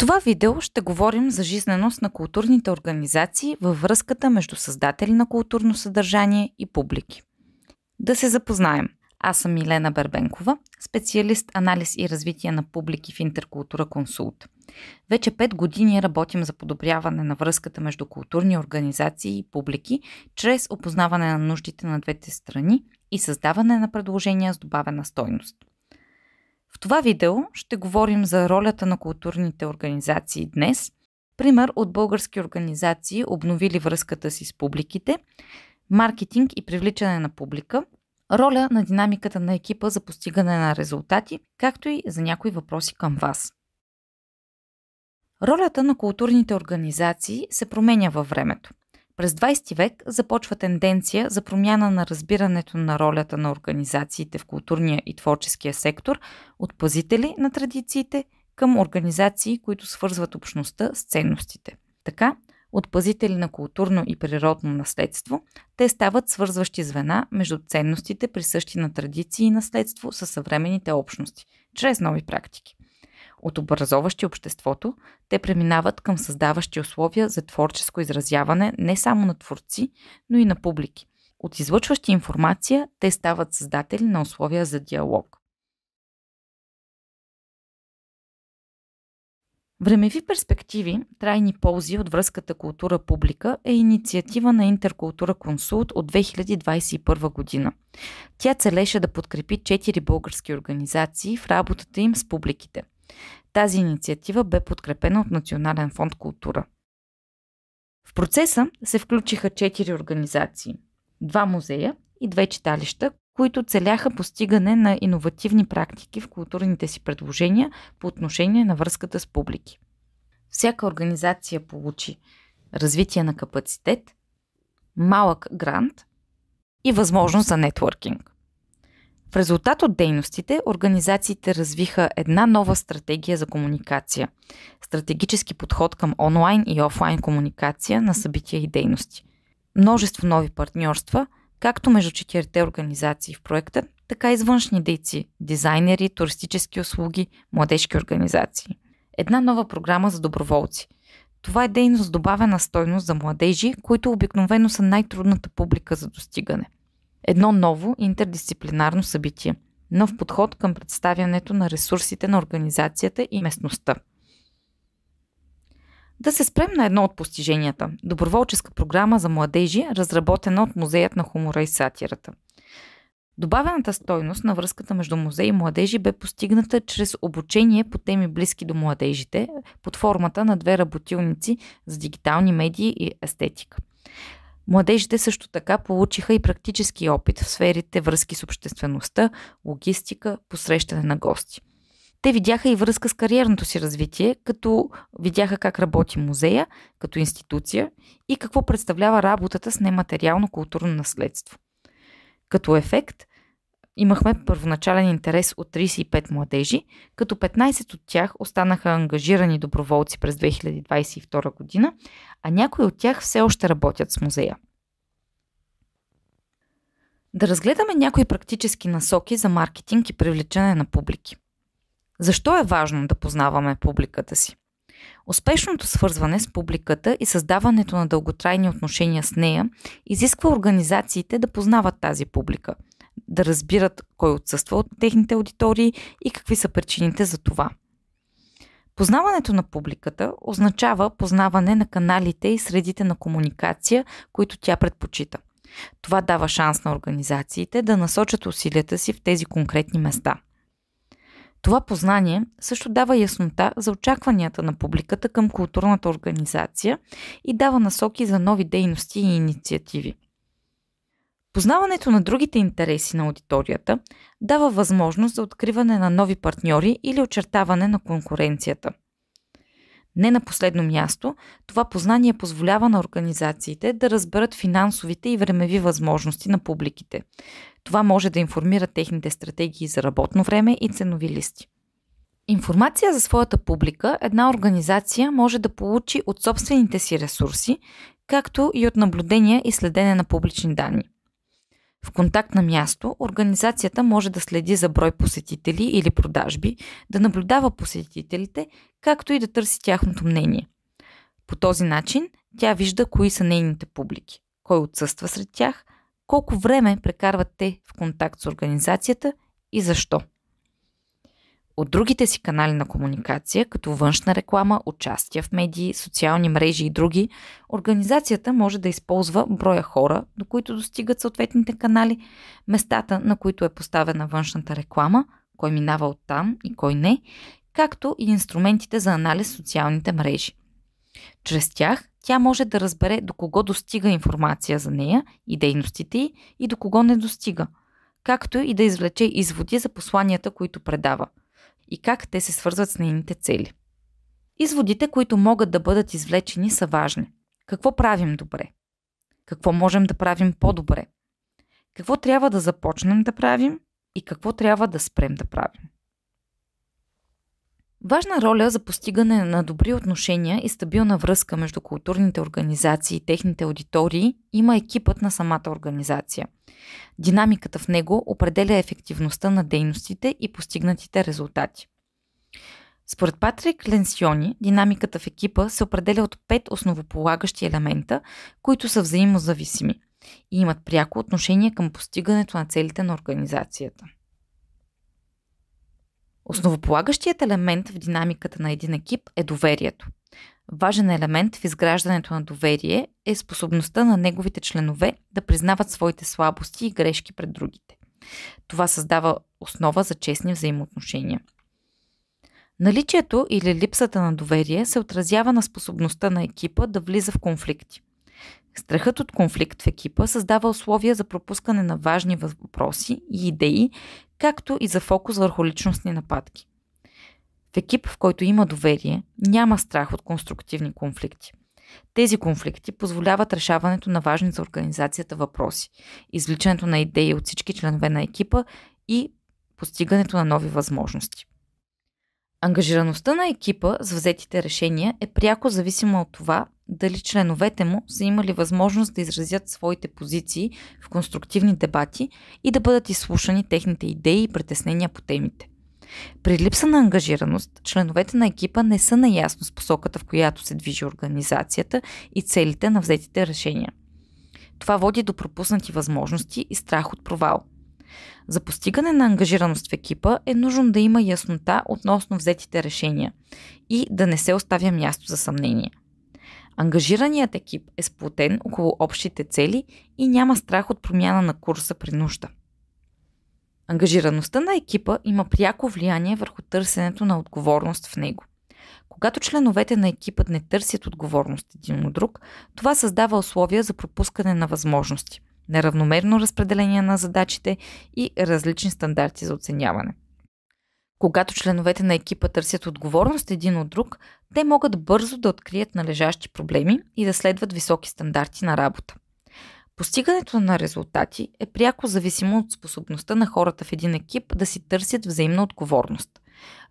това видео ще говорим за жизненост на културните организации във връзката между създатели на културно съдържание и публики. Да се запознаем. Аз съм Милена Бербенкова, специалист анализ и развитие на публики в Интеркултура Консулт. Вече 5 години работим за подобряване на връзката между културни организации и публики чрез опознаване на нуждите на двете страни и създаване на предложения с добавена стойност – в това видео ще говорим за ролята на културните организации днес, пример от български организации, обновили връзката си с публиките, маркетинг и привличане на публика, роля на динамиката на екипа за постигане на резултати, както и за някои въпроси към вас. Ролята на културните организации се променя във времето. През 20 век започва тенденция за промяна на разбирането на ролята на организациите в културния и творческия сектор от пазители на традициите към организации, които свързват общността с ценностите. Така, от пазители на културно и природно наследство, те стават свързващи звена между ценностите, присъщи на традиции и наследство със съвременните общности, чрез нови практики. От образоващи обществото, те преминават към създаващи условия за творческо изразяване не само на творци, но и на публики. От излъчващи информация, те стават създатели на условия за диалог. Времеви перспективи, трайни ползи от връзката култура-публика е инициатива на Интеркултура Консулт от 2021 година. Тя целеше да подкрепи 4 български организации в работата им с публиките – тази инициатива бе подкрепена от Национален фонд култура. В процеса се включиха четири организации – два музея и две читалища, които целяха постигане на иновативни практики в културните си предложения по отношение на връзката с публики. Всяка организация получи развитие на капацитет, малък грант и възможност за нетворкинг. В резултат от дейностите, организациите развиха една нова стратегия за комуникация стратегически подход към онлайн и офлайн комуникация на събития и дейности. Множество нови партньорства, както между четирите организации в проекта, така и с външни дейци, дизайнери, туристически услуги, младежки организации. Една нова програма за доброволци. Това е дейност с добавена стойност за младежи, които обикновено са най-трудната публика за достигане – Едно ново интердисциплинарно събитие. Нов подход към представянето на ресурсите на организацията и местността. Да се спрем на едно от постиженията – доброволческа програма за младежи, разработена от Музеят на хумора и сатирата. Добавената стойност на връзката между музей и младежи бе постигната чрез обучение по теми близки до младежите под формата на две работилници за дигитални медии и естетика – Младежите също така получиха и практически опит в сферите връзки с обществеността, логистика, посрещане на гости. Те видяха и връзка с кариерното си развитие, като видяха как работи музея като институция и какво представлява работата с нематериално културно наследство. Като ефект, Имахме първоначален интерес от 35 младежи, като 15 от тях останаха ангажирани доброволци през 2022 година, а някои от тях все още работят с музея. Да разгледаме някои практически насоки за маркетинг и привличане на публики. Защо е важно да познаваме публиката си? Успешното свързване с публиката и създаването на дълготрайни отношения с нея изисква организациите да познават тази публика – да разбират кой отсъства от техните аудитории и какви са причините за това. Познаването на публиката означава познаване на каналите и средите на комуникация, които тя предпочита. Това дава шанс на организациите да насочат усилията си в тези конкретни места. Това познание също дава яснота за очакванията на публиката към културната организация и дава насоки за нови дейности и инициативи – Познаването на другите интереси на аудиторията дава възможност за откриване на нови партньори или очертаване на конкуренцията. Не на последно място, това познание позволява на организациите да разберат финансовите и времеви възможности на публиките. Това може да информира техните стратегии за работно време и ценови листи. Информация за своята публика една организация може да получи от собствените си ресурси, както и от наблюдения и следене на публични данни – в контакт на място организацията може да следи за брой посетители или продажби, да наблюдава посетителите, както и да търси тяхното мнение. По този начин тя вижда кои са нейните публики, кой отсъства сред тях, колко време прекарват те в контакт с организацията и защо от другите си канали на комуникация, като външна реклама, участие в медии, социални мрежи и други, организацията може да използва броя хора, до които достигат съответните канали, местата, на които е поставена външната реклама, кой минава оттам и кой не, както и инструментите за анализ социалните мрежи. Чрез тях тя може да разбере до кого достига информация за нея и дейностите й и до кого не достига, както и да извлече изводи за посланията, които предава – и как те се свързват с нейните цели. Изводите, които могат да бъдат извлечени, са важни. Какво правим добре? Какво можем да правим по-добре? Какво трябва да започнем да правим и какво трябва да спрем да правим? Важна роля за постигане на добри отношения и стабилна връзка между културните организации и техните аудитории има екипът на самата организация – Динамиката в него определя ефективността на дейностите и постигнатите резултати. Според Патрик Ленсиони, динамиката в екипа се определя от пет основополагащи елемента, които са взаимозависими и имат пряко отношение към постигането на целите на организацията. Основополагащият елемент в динамиката на един екип е доверието – Важен елемент в изграждането на доверие е способността на неговите членове да признават своите слабости и грешки пред другите. Това създава основа за честни взаимоотношения. Наличието или липсата на доверие се отразява на способността на екипа да влиза в конфликти. Страхът от конфликт в екипа създава условия за пропускане на важни въпроси и идеи, както и за фокус върху личностни нападки. В екип, в който има доверие, няма страх от конструктивни конфликти. Тези конфликти позволяват решаването на важни за организацията въпроси, извличането на идеи от всички членове на екипа и постигането на нови възможности. Ангажираността на екипа с взетите решения е пряко зависима от това дали членовете му са имали възможност да изразят своите позиции в конструктивни дебати и да бъдат изслушани техните идеи и притеснения по темите. При липса на ангажираност, членовете на екипа не са наясно с посоката, в която се движи организацията и целите на взетите решения. Това води до пропуснати възможности и страх от провал. За постигане на ангажираност в екипа е нужно да има яснота относно взетите решения и да не се оставя място за съмнение. Ангажираният екип е сплотен около общите цели и няма страх от промяна на курса при нужда – Ангажираността на екипа има пряко влияние върху търсенето на отговорност в него. Когато членовете на екипът не търсят отговорност един от друг, това създава условия за пропускане на възможности, неравномерно разпределение на задачите и различни стандарти за оценяване. Когато членовете на екипа търсят отговорност един от друг, те могат бързо да открият належащи проблеми и да следват високи стандарти на работа. Постигането на резултати е пряко зависимо от способността на хората в един екип да си търсят взаимна отговорност.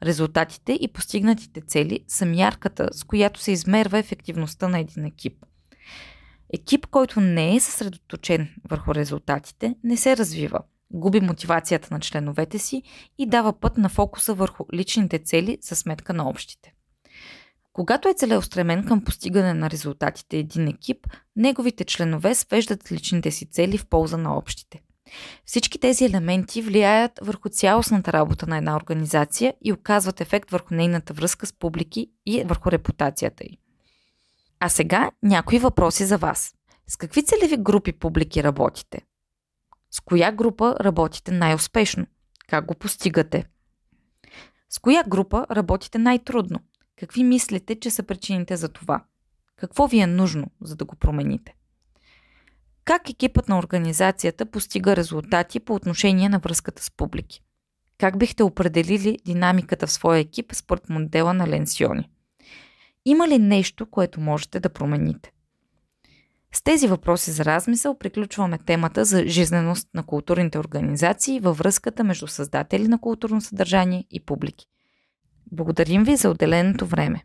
Резултатите и постигнатите цели са мярката, с която се измерва ефективността на един екип. Екип, който не е съсредоточен върху резултатите, не се развива, губи мотивацията на членовете си и дава път на фокуса върху личните цели за сметка на общите. Когато е целеустремен към постигане на резултатите един екип, неговите членове свеждат личните си цели в полза на общите. Всички тези елементи влияят върху цялостната работа на една организация и оказват ефект върху нейната връзка с публики и върху репутацията й. А сега някои въпроси за вас. С какви целеви групи публики работите? С коя група работите най-успешно? Как го постигате? С коя група работите най-трудно? Какви мислите, че са причините за това? Какво ви е нужно, за да го промените? Как екипът на организацията постига резултати по отношение на връзката с публики? Как бихте определили динамиката в своя екип според модела на Ленсиони? Има ли нещо, което можете да промените? С тези въпроси за размисъл приключваме темата за жизненост на културните организации във връзката между създатели на културно съдържание и публики. Благодарим ви за отделеното време.